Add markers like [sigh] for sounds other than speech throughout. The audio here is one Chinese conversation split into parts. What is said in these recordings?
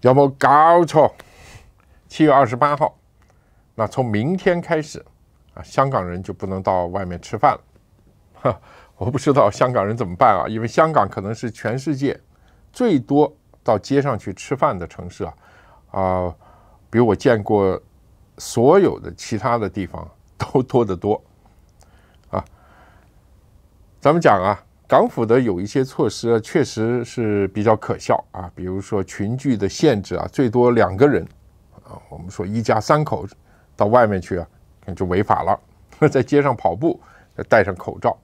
要么搞错。七月二十八号，那从明天开始啊，香港人就不能到外面吃饭了。哈，[laughs] 我不知道香港人怎么办啊，因为香港可能是全世界最多到街上去吃饭的城市啊。啊，比我见过所有的其他的地方都多得多。啊，咱们讲啊。港府的有一些措施啊，确实是比较可笑啊，比如说群聚的限制啊，最多两个人啊，我们说一家三口到外面去啊，就违法了。[laughs] 在街上跑步，戴上口罩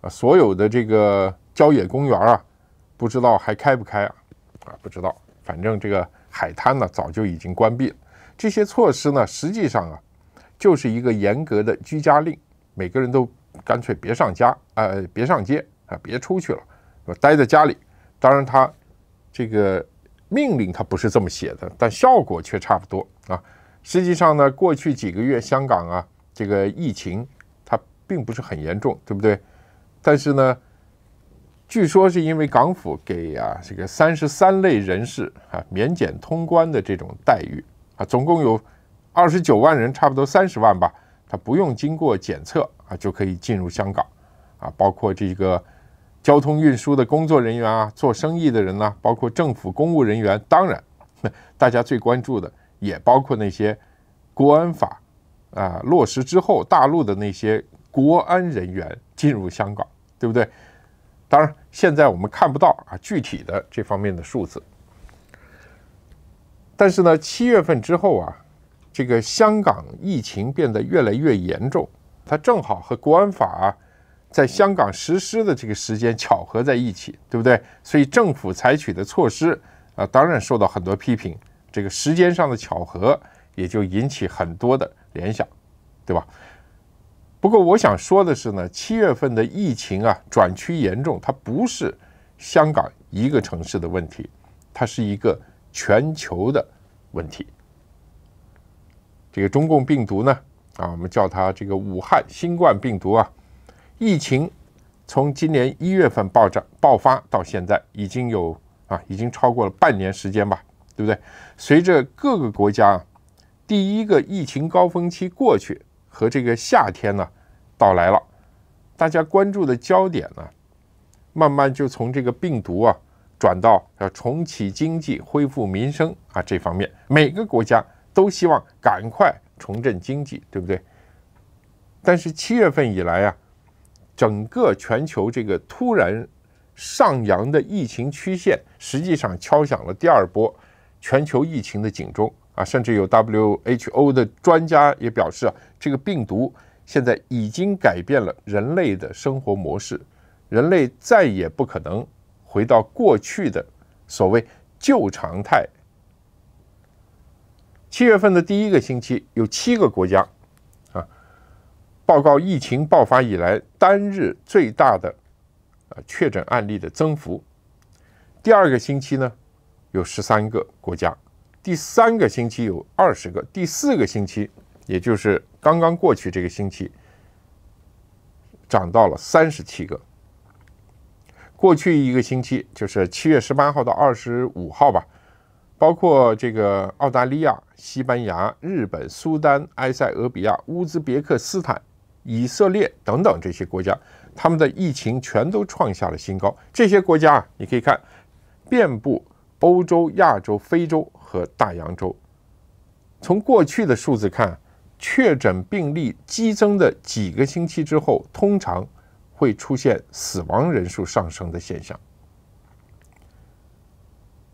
啊，所有的这个郊野公园啊，不知道还开不开啊？啊，不知道，反正这个海滩呢，早就已经关闭了。这些措施呢，实际上啊，就是一个严格的居家令，每个人都干脆别上家，呃，别上街。啊，别出去了，是待在家里。当然，他这个命令他不是这么写的，但效果却差不多啊。实际上呢，过去几个月香港啊，这个疫情它并不是很严重，对不对？但是呢，据说是因为港府给啊这个三十三类人士啊免检通关的这种待遇啊，总共有二十九万人，差不多三十万吧，他不用经过检测啊就可以进入香港啊，包括这个。交通运输的工作人员啊，做生意的人呢，包括政府公务人员，当然，大家最关注的也包括那些国安法啊落实之后，大陆的那些国安人员进入香港，对不对？当然，现在我们看不到啊具体的这方面的数字，但是呢，七月份之后啊，这个香港疫情变得越来越严重，它正好和国安法。在香港实施的这个时间巧合在一起，对不对？所以政府采取的措施啊，当然受到很多批评。这个时间上的巧合也就引起很多的联想，对吧？不过我想说的是呢，七月份的疫情啊，转趋严重，它不是香港一个城市的问题，它是一个全球的问题。这个中共病毒呢，啊，我们叫它这个武汉新冠病毒啊。疫情从今年一月份爆炸爆发到现在，已经有啊，已经超过了半年时间吧，对不对？随着各个国家第一个疫情高峰期过去和这个夏天呢到来了，大家关注的焦点呢，慢慢就从这个病毒啊转到要重启经济、恢复民生啊这方面。每个国家都希望赶快重振经济，对不对？但是七月份以来啊。整个全球这个突然上扬的疫情曲线，实际上敲响了第二波全球疫情的警钟啊！甚至有 WHO 的专家也表示啊，这个病毒现在已经改变了人类的生活模式，人类再也不可能回到过去的所谓旧常态。七月份的第一个星期，有七个国家。报告疫情爆发以来单日最大的啊确诊案例的增幅。第二个星期呢，有十三个国家；第三个星期有二十个；第四个星期，也就是刚刚过去这个星期，涨到了三十七个。过去一个星期，就是七月十八号到二十五号吧，包括这个澳大利亚、西班牙、日本、苏丹、埃塞俄比亚、乌兹别克斯坦。以色列等等这些国家，他们的疫情全都创下了新高。这些国家啊，你可以看，遍布欧洲、亚洲、非洲和大洋洲。从过去的数字看，确诊病例激增的几个星期之后，通常会出现死亡人数上升的现象。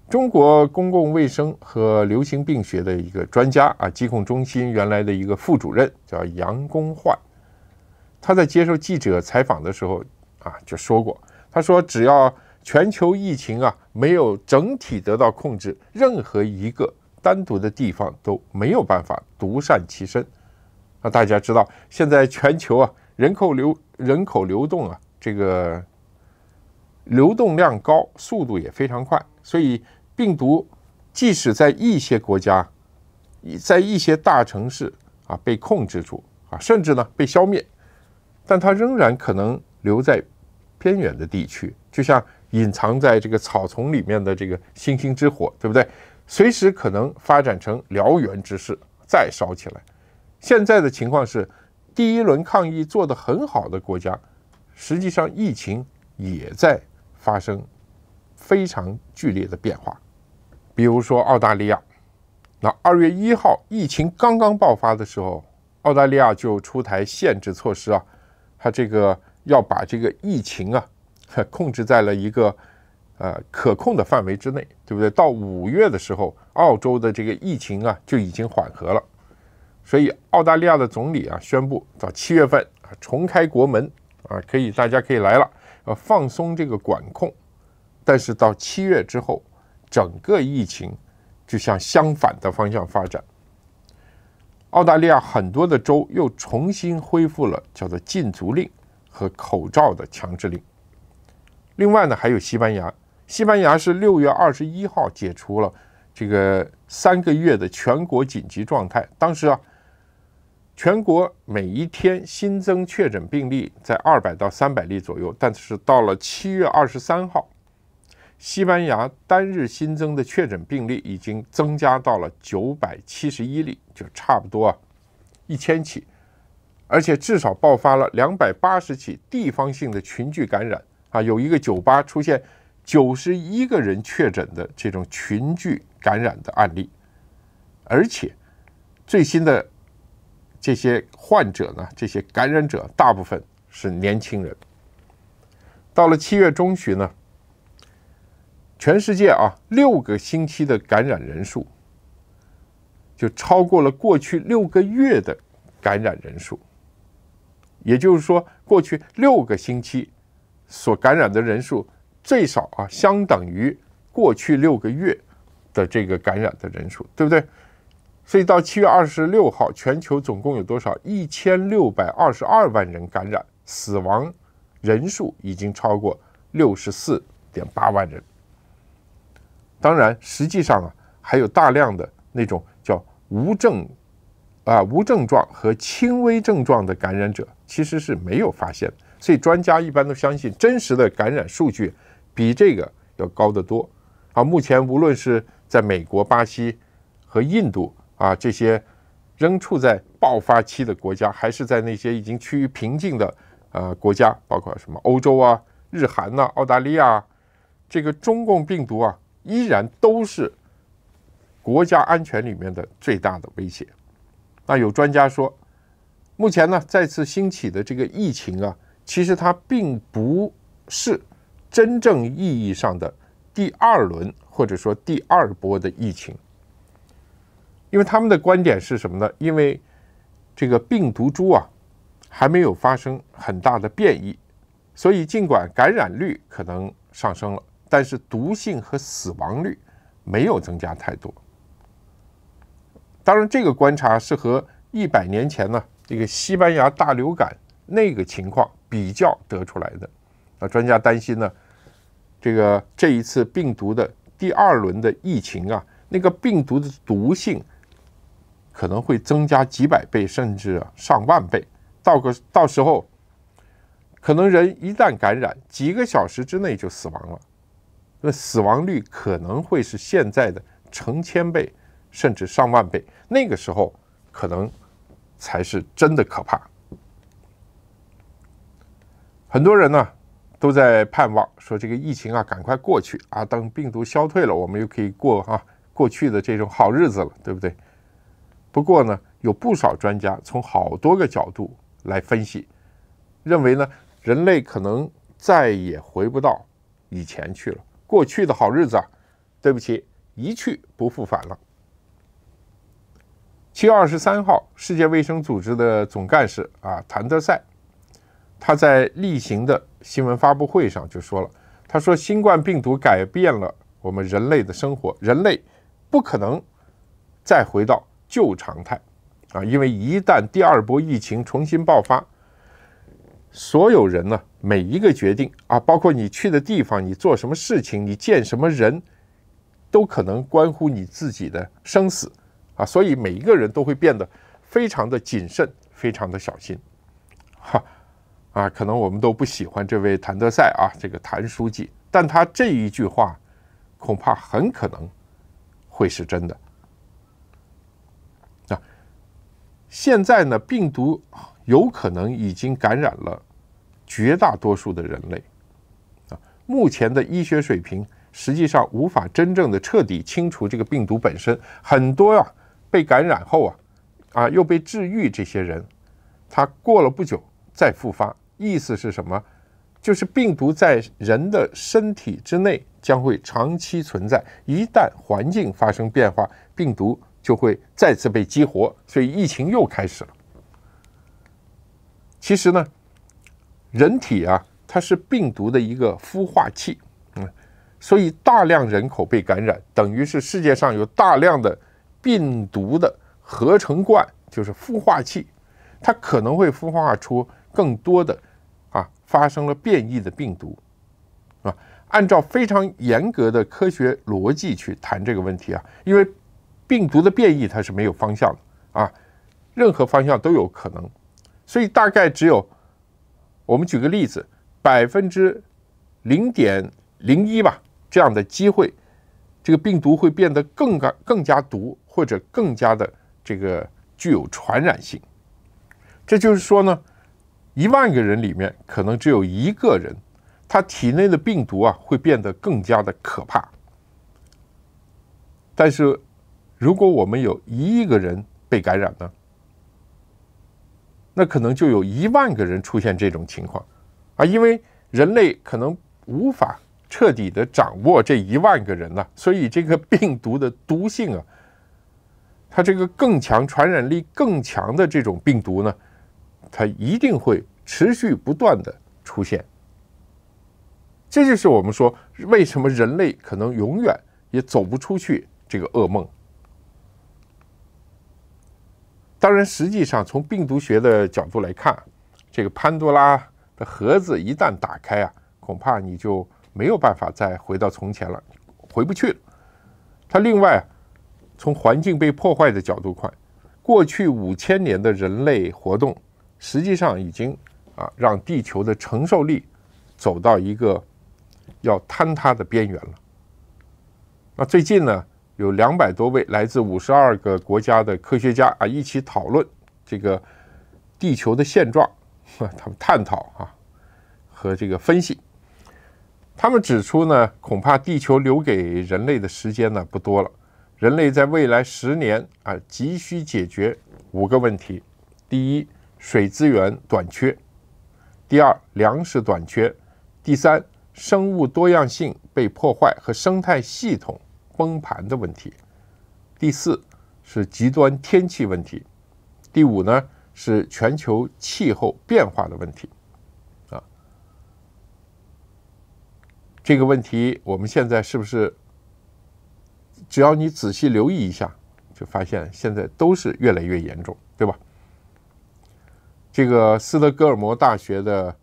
中国公共卫生和流行病学的一个专家啊，疾控中心原来的一个副主任叫杨公焕。他在接受记者采访的时候啊，就说过：“他说，只要全球疫情啊没有整体得到控制，任何一个单独的地方都没有办法独善其身。”那大家知道，现在全球啊人口流人口流动啊，这个流动量高，速度也非常快，所以病毒即使在一些国家、在一些大城市啊被控制住啊，甚至呢被消灭。但它仍然可能留在偏远的地区，就像隐藏在这个草丛里面的这个星星之火，对不对？随时可能发展成燎原之势，再烧起来。现在的情况是，第一轮抗疫做得很好的国家，实际上疫情也在发生非常剧烈的变化。比如说澳大利亚，那二月一号疫情刚刚爆发的时候，澳大利亚就出台限制措施啊。他这个要把这个疫情啊 [laughs] 控制在了一个呃可控的范围之内，对不对？到五月的时候，澳洲的这个疫情啊就已经缓和了，所以澳大利亚的总理啊宣布，到七月份啊重开国门啊，可以大家可以来了，呃放松这个管控。但是到七月之后，整个疫情就向相反的方向发展。澳大利亚很多的州又重新恢复了叫做禁足令和口罩的强制令。另外呢，还有西班牙，西班牙是六月二十一号解除了这个三个月的全国紧急状态。当时啊，全国每一天新增确诊病例在二百到三百例左右。但是到了七月二十三号。西班牙单日新增的确诊病例已经增加到了九百七十一例，就差不多一千起，而且至少爆发了两百八十起地方性的群聚感染啊！有一个酒吧出现九十一个人确诊的这种群聚感染的案例，而且最新的这些患者呢，这些感染者大部分是年轻人。到了七月中旬呢？全世界啊，六个星期的感染人数就超过了过去六个月的感染人数。也就是说，过去六个星期所感染的人数最少啊，相等于过去六个月的这个感染的人数，对不对？所以到七月二十六号，全球总共有多少？一千六百二十二万人感染，死亡人数已经超过六十四点八万人。当然，实际上啊，还有大量的那种叫无症，啊无症状和轻微症状的感染者，其实是没有发现的。所以专家一般都相信，真实的感染数据比这个要高得多。啊，目前无论是在美国、巴西和印度啊这些仍处在爆发期的国家，还是在那些已经趋于平静的呃国家，包括什么欧洲啊、日韩呐、澳大利亚，这个中共病毒啊。依然都是国家安全里面的最大的威胁。那有专家说，目前呢再次兴起的这个疫情啊，其实它并不是真正意义上的第二轮或者说第二波的疫情，因为他们的观点是什么呢？因为这个病毒株啊还没有发生很大的变异，所以尽管感染率可能上升了。但是毒性和死亡率没有增加太多。当然，这个观察是和一百年前呢这个西班牙大流感那个情况比较得出来的。那专家担心呢，这个这一次病毒的第二轮的疫情啊，那个病毒的毒性可能会增加几百倍，甚至上万倍。到个到时候，可能人一旦感染，几个小时之内就死亡了。那死亡率可能会是现在的成千倍，甚至上万倍。那个时候可能才是真的可怕。很多人呢都在盼望说这个疫情啊赶快过去啊，等病毒消退了，我们又可以过啊过去的这种好日子了，对不对？不过呢，有不少专家从好多个角度来分析，认为呢人类可能再也回不到以前去了。过去的好日子，啊，对不起，一去不复返了。七月二十三号，世界卫生组织的总干事啊，谭德赛，他在例行的新闻发布会上就说了，他说：“新冠病毒改变了我们人类的生活，人类不可能再回到旧常态，啊，因为一旦第二波疫情重新爆发，所有人呢。”每一个决定啊，包括你去的地方、你做什么事情、你见什么人，都可能关乎你自己的生死啊！所以每一个人都会变得非常的谨慎，非常的小心。哈，啊，可能我们都不喜欢这位谭德赛啊，这个谭书记，但他这一句话，恐怕很可能会是真的。啊，现在呢，病毒有可能已经感染了。绝大多数的人类，啊，目前的医学水平实际上无法真正的彻底清除这个病毒本身。很多啊被感染后啊，啊又被治愈，这些人他过了不久再复发，意思是什么？就是病毒在人的身体之内将会长期存在，一旦环境发生变化，病毒就会再次被激活，所以疫情又开始了。其实呢。人体啊，它是病毒的一个孵化器，嗯，所以大量人口被感染，等于是世界上有大量的病毒的合成罐，就是孵化器，它可能会孵化出更多的啊发生了变异的病毒，啊，按照非常严格的科学逻辑去谈这个问题啊，因为病毒的变异它是没有方向的啊，任何方向都有可能，所以大概只有。我们举个例子，百分之零点零一吧，这样的机会，这个病毒会变得更更加毒，或者更加的这个具有传染性。这就是说呢，一万个人里面可能只有一个人，他体内的病毒啊会变得更加的可怕。但是，如果我们有一亿个人被感染呢？那可能就有一万个人出现这种情况，啊，因为人类可能无法彻底的掌握这一万个人呢，所以这个病毒的毒性啊，它这个更强、传染力更强的这种病毒呢，它一定会持续不断的出现。这就是我们说为什么人类可能永远也走不出去这个噩梦。当然，实际上从病毒学的角度来看，这个潘多拉的盒子一旦打开啊，恐怕你就没有办法再回到从前了，回不去了。它另外，从环境被破坏的角度看，过去五千年的人类活动，实际上已经啊让地球的承受力走到一个要坍塌的边缘了。那最近呢？有两百多位来自五十二个国家的科学家啊，一起讨论这个地球的现状，[laughs] 他们探讨啊和这个分析。他们指出呢，恐怕地球留给人类的时间呢不多了。人类在未来十年啊，急需解决五个问题：第一，水资源短缺；第二，粮食短缺；第三，生物多样性被破坏和生态系统。崩盘的问题，第四是极端天气问题，第五呢是全球气候变化的问题，啊，这个问题我们现在是不是，只要你仔细留意一下，就发现现在都是越来越严重，对吧？这个斯德哥尔摩大学的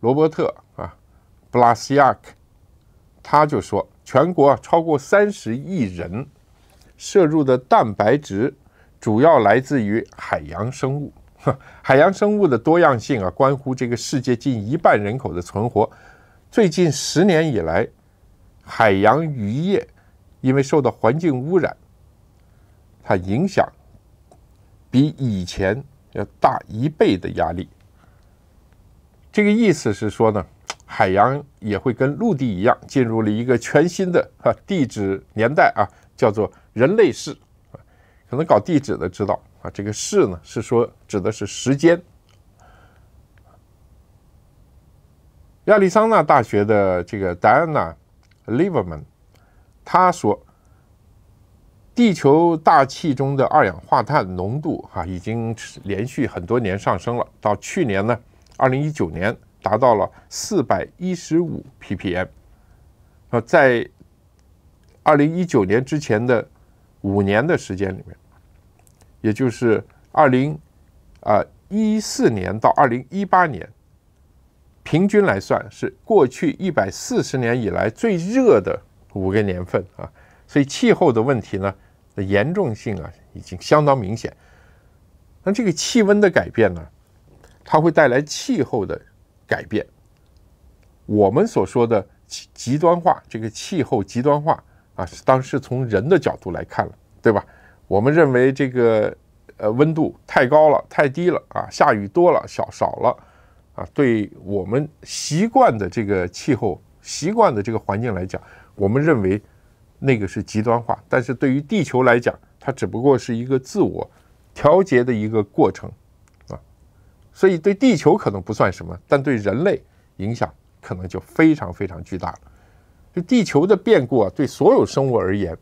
罗伯特啊，布拉斯亚克。他就说，全国超过三十亿人摄入的蛋白质主要来自于海洋生物。[laughs] 海洋生物的多样性啊，关乎这个世界近一半人口的存活。最近十年以来，海洋渔业因为受到环境污染，它影响比以前要大一倍的压力。这个意思是说呢？海洋也会跟陆地一样，进入了一个全新的哈地质年代啊，叫做人类世。可能搞地质的知道啊，这个世呢是说指的是时间。亚利桑那大学的这个戴安娜· m a n 他说，地球大气中的二氧化碳浓度啊，已经连续很多年上升了，到去年呢，二零一九年。达到了四百一十五 ppm 啊，在二零一九年之前的五年的时间里面，也就是二零啊一四年到二零一八年，平均来算是过去一百四十年以来最热的五个年份啊，所以气候的问题呢严重性啊已经相当明显。那这个气温的改变呢，它会带来气候的。改变我们所说的极端化，这个气候极端化啊，是当时从人的角度来看了，对吧？我们认为这个呃温度太高了、太低了啊，下雨多了、少少了啊，对我们习惯的这个气候、习惯的这个环境来讲，我们认为那个是极端化。但是对于地球来讲，它只不过是一个自我调节的一个过程。所以对地球可能不算什么，但对人类影响可能就非常非常巨大了。就地球的变故啊，对所有生物而言，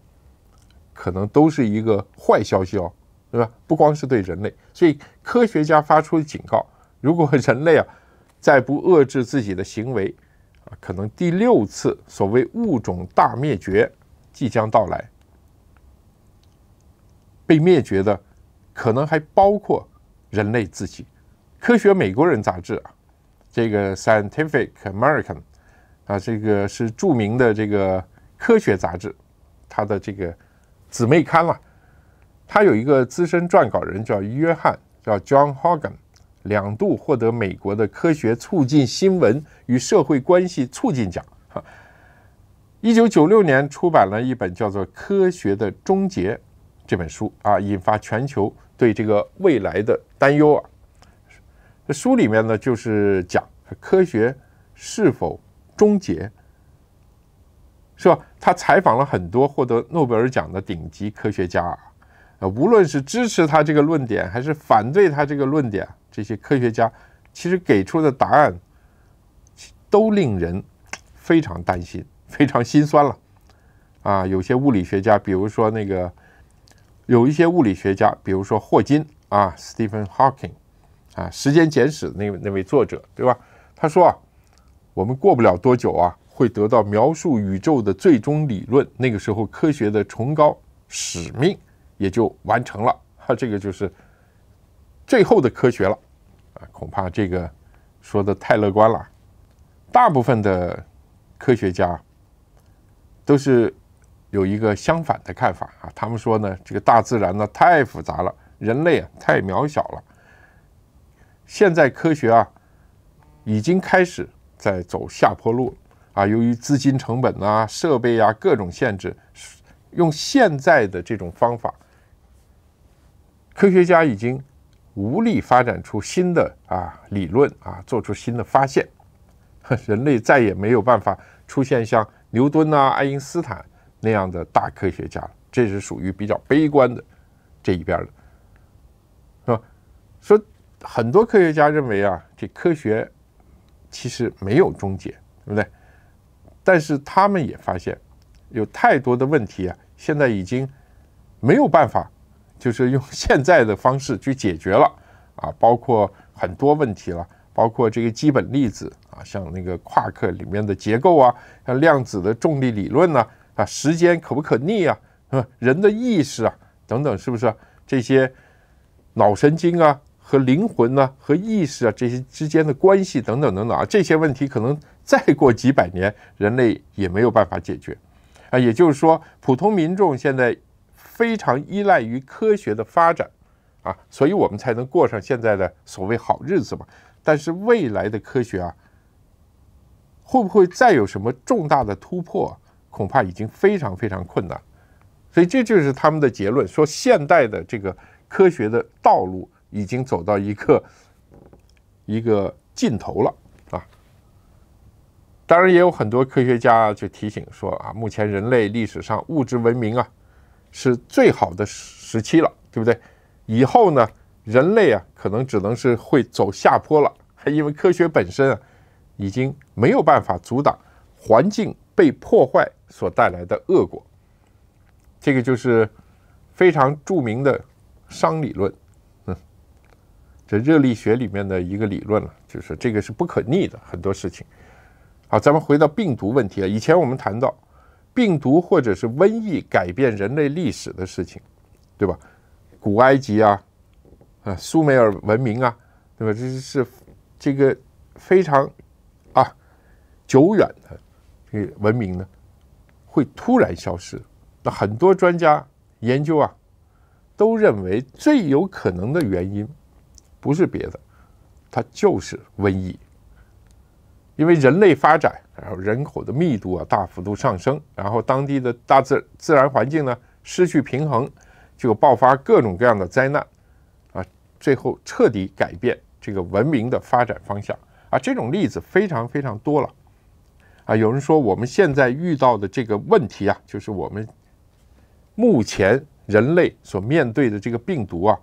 可能都是一个坏消息哦，对吧？不光是对人类，所以科学家发出警告：如果人类啊再不遏制自己的行为啊，可能第六次所谓物种大灭绝即将到来，被灭绝的可能还包括人类自己。《科学美国人》杂志啊，这个《Scientific American》啊，这个是著名的这个科学杂志，它的这个姊妹刊了。他有一个资深撰稿人叫约翰，叫 John h o g a n 两度获得美国的科学促进新闻与社会关系促进奖。哈，一九九六年出版了一本叫做《科学的终结》这本书啊，引发全球对这个未来的担忧啊。书里面呢，就是讲科学是否终结，是吧？他采访了很多获得诺贝尔奖的顶级科学家，啊，无论是支持他这个论点还是反对他这个论点，这些科学家其实给出的答案都令人非常担心，非常心酸了。啊，有些物理学家，比如说那个有一些物理学家，比如说霍金啊，Stephen Hawking。啊，时间简史那那位作者对吧？他说啊，我们过不了多久啊，会得到描述宇宙的最终理论，那个时候科学的崇高使命也就完成了。哈，这个就是最后的科学了。啊，恐怕这个说的太乐观了。大部分的科学家都是有一个相反的看法啊。他们说呢，这个大自然呢太复杂了，人类啊太渺小了。现在科学啊，已经开始在走下坡路了啊！由于资金成本啊、设备啊各种限制，用现在的这种方法，科学家已经无力发展出新的啊理论啊，做出新的发现。[laughs] 人类再也没有办法出现像牛顿啊、爱因斯坦那样的大科学家了。这是属于比较悲观的这一边了，是吧？说。很多科学家认为啊，这科学其实没有终结，对不对？但是他们也发现，有太多的问题啊，现在已经没有办法，就是用现在的方式去解决了啊。包括很多问题了，包括这个基本粒子啊，像那个夸克里面的结构啊，像量子的重力理论呢，啊，时间可不可逆啊？啊，人的意识啊，等等，是不是？这些脑神经啊。和灵魂呢，和意识啊，这些之间的关系等等等等啊，这些问题可能再过几百年，人类也没有办法解决，啊，也就是说，普通民众现在非常依赖于科学的发展，啊，所以我们才能过上现在的所谓好日子嘛。但是未来的科学啊，会不会再有什么重大的突破？恐怕已经非常非常困难。所以这就是他们的结论：说现代的这个科学的道路。已经走到一个一个尽头了啊！当然，也有很多科学家就提醒说啊，目前人类历史上物质文明啊是最好的时期了，对不对？以后呢，人类啊可能只能是会走下坡了，因为科学本身啊已经没有办法阻挡环境被破坏所带来的恶果。这个就是非常著名的熵理论。这热力学里面的一个理论了，就是这个是不可逆的很多事情。好，咱们回到病毒问题啊。以前我们谈到病毒或者是瘟疫改变人类历史的事情，对吧？古埃及啊，啊，苏美尔文明啊，对吧？这是是这个非常啊久远的这个文明呢，会突然消失。那很多专家研究啊，都认为最有可能的原因。不是别的，它就是瘟疫。因为人类发展，然后人口的密度啊大幅度上升，然后当地的大自自然环境呢失去平衡，就爆发各种各样的灾难，啊，最后彻底改变这个文明的发展方向啊。这种例子非常非常多了，啊，有人说我们现在遇到的这个问题啊，就是我们目前人类所面对的这个病毒啊。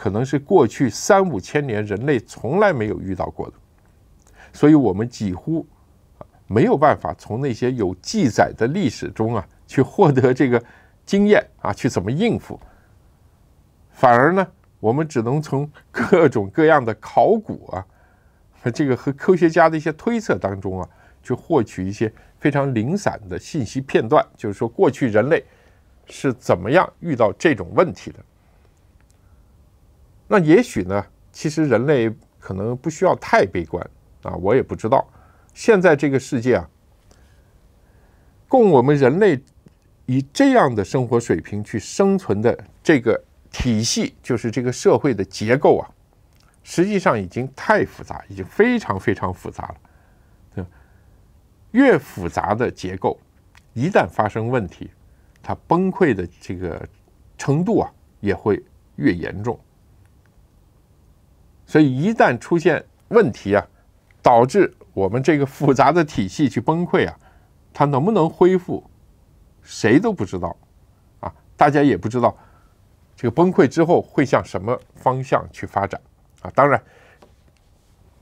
可能是过去三五千年人类从来没有遇到过的，所以我们几乎没有办法从那些有记载的历史中啊去获得这个经验啊去怎么应付，反而呢，我们只能从各种各样的考古啊，这个和科学家的一些推测当中啊去获取一些非常零散的信息片段，就是说过去人类是怎么样遇到这种问题的。那也许呢？其实人类可能不需要太悲观啊，我也不知道。现在这个世界啊，供我们人类以这样的生活水平去生存的这个体系，就是这个社会的结构啊，实际上已经太复杂，已经非常非常复杂了。越复杂的结构，一旦发生问题，它崩溃的这个程度啊，也会越严重。所以一旦出现问题啊，导致我们这个复杂的体系去崩溃啊，它能不能恢复，谁都不知道，啊，大家也不知道，这个崩溃之后会向什么方向去发展啊？当然，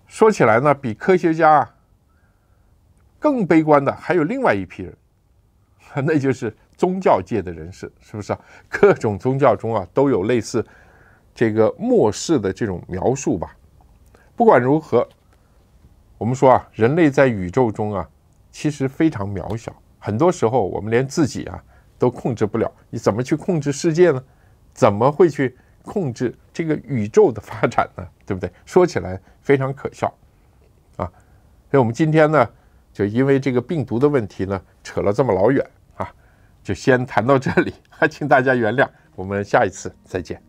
说起来呢，比科学家更悲观的还有另外一批人，那就是宗教界的人士，是不是啊？各种宗教中啊，都有类似。这个末世的这种描述吧，不管如何，我们说啊，人类在宇宙中啊，其实非常渺小。很多时候，我们连自己啊都控制不了，你怎么去控制世界呢？怎么会去控制这个宇宙的发展呢？[laughs] 对不对？说起来非常可笑啊！所以我们今天呢，就因为这个病毒的问题呢，扯了这么老远啊，就先谈到这里，还 [laughs] 请大家原谅。我们下一次再见。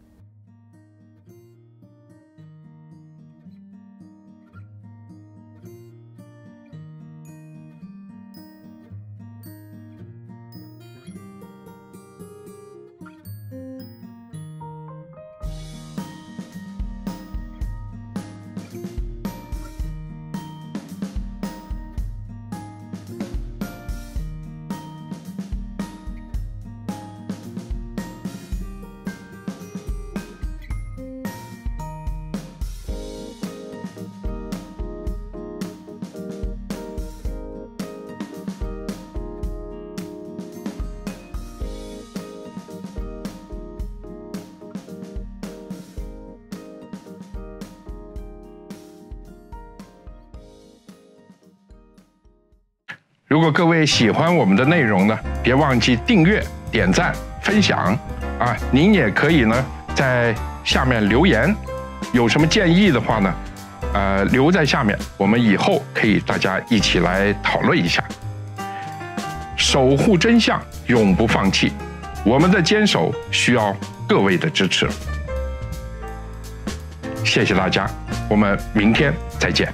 如果各位喜欢我们的内容呢，别忘记订阅、点赞、分享啊！您也可以呢在下面留言，有什么建议的话呢，呃，留在下面，我们以后可以大家一起来讨论一下。守护真相，永不放弃，我们的坚守需要各位的支持。谢谢大家，我们明天再见。